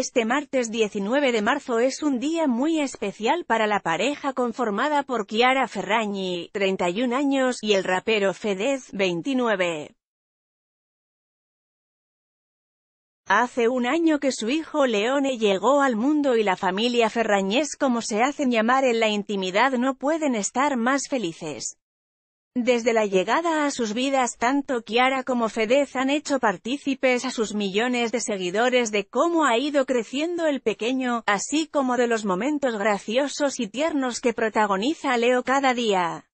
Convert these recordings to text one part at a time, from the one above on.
Este martes 19 de marzo es un día muy especial para la pareja conformada por Chiara Ferragni, 31 años, y el rapero Fedez, 29. Hace un año que su hijo Leone llegó al mundo y la familia Ferrañés como se hacen llamar en la intimidad no pueden estar más felices. Desde la llegada a sus vidas tanto Kiara como Fedez han hecho partícipes a sus millones de seguidores de cómo ha ido creciendo el pequeño, así como de los momentos graciosos y tiernos que protagoniza Leo cada día.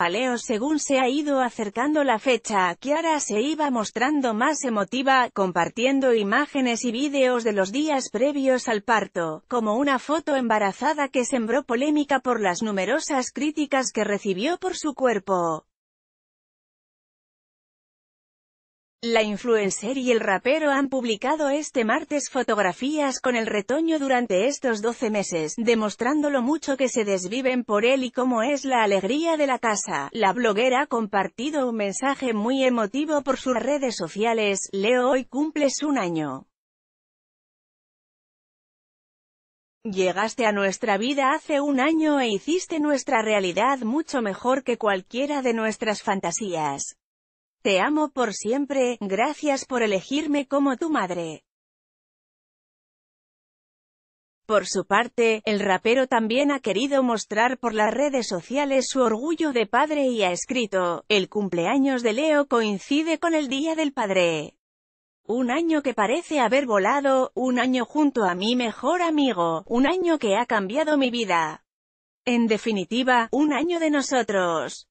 Paleo, según se ha ido acercando la fecha, Kiara se iba mostrando más emotiva, compartiendo imágenes y vídeos de los días previos al parto, como una foto embarazada que sembró polémica por las numerosas críticas que recibió por su cuerpo. La influencer y el rapero han publicado este martes fotografías con el retoño durante estos 12 meses, demostrando lo mucho que se desviven por él y cómo es la alegría de la casa. La bloguera ha compartido un mensaje muy emotivo por sus redes sociales, Leo hoy cumples un año. Llegaste a nuestra vida hace un año e hiciste nuestra realidad mucho mejor que cualquiera de nuestras fantasías. Te amo por siempre, gracias por elegirme como tu madre. Por su parte, el rapero también ha querido mostrar por las redes sociales su orgullo de padre y ha escrito, el cumpleaños de Leo coincide con el Día del Padre. Un año que parece haber volado, un año junto a mi mejor amigo, un año que ha cambiado mi vida. En definitiva, un año de nosotros.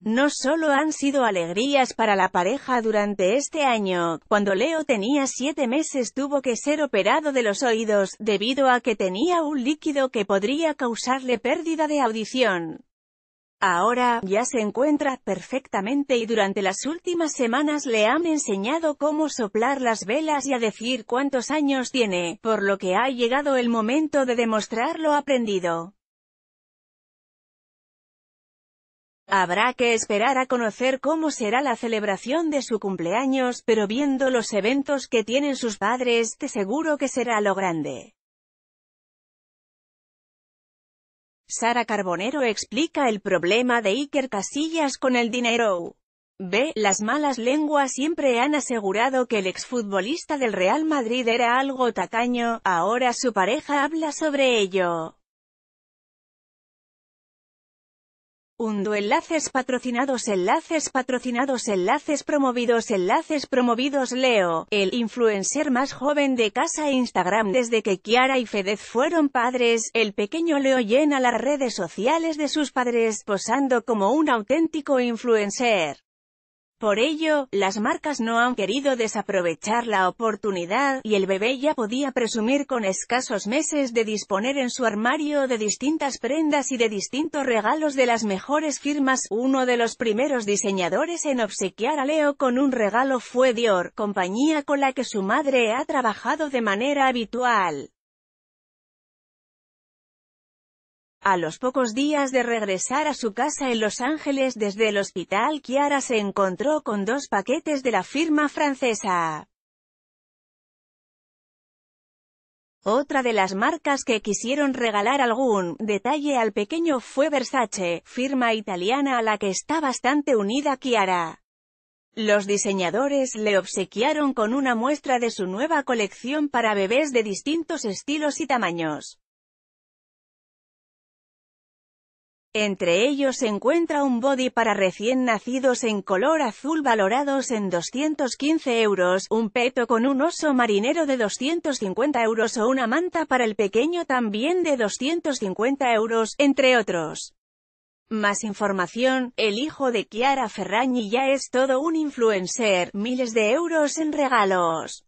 No solo han sido alegrías para la pareja durante este año, cuando Leo tenía siete meses tuvo que ser operado de los oídos, debido a que tenía un líquido que podría causarle pérdida de audición. Ahora, ya se encuentra perfectamente y durante las últimas semanas le han enseñado cómo soplar las velas y a decir cuántos años tiene, por lo que ha llegado el momento de demostrar lo aprendido. Habrá que esperar a conocer cómo será la celebración de su cumpleaños, pero viendo los eventos que tienen sus padres, te seguro que será lo grande. Sara Carbonero explica el problema de Iker Casillas con el dinero. B. Las malas lenguas siempre han asegurado que el exfutbolista del Real Madrid era algo tacaño, ahora su pareja habla sobre ello. Undo enlaces patrocinados enlaces patrocinados enlaces promovidos enlaces promovidos Leo, el influencer más joven de casa e Instagram desde que Kiara y Fedez fueron padres, el pequeño Leo llena las redes sociales de sus padres posando como un auténtico influencer. Por ello, las marcas no han querido desaprovechar la oportunidad, y el bebé ya podía presumir con escasos meses de disponer en su armario de distintas prendas y de distintos regalos de las mejores firmas. Uno de los primeros diseñadores en obsequiar a Leo con un regalo fue Dior, compañía con la que su madre ha trabajado de manera habitual. A los pocos días de regresar a su casa en Los Ángeles desde el hospital Kiara se encontró con dos paquetes de la firma francesa. Otra de las marcas que quisieron regalar algún detalle al pequeño fue Versace, firma italiana a la que está bastante unida Kiara. Los diseñadores le obsequiaron con una muestra de su nueva colección para bebés de distintos estilos y tamaños. Entre ellos se encuentra un body para recién nacidos en color azul valorados en 215 euros, un peto con un oso marinero de 250 euros o una manta para el pequeño también de 250 euros, entre otros. Más información, el hijo de Chiara Ferragni ya es todo un influencer, miles de euros en regalos.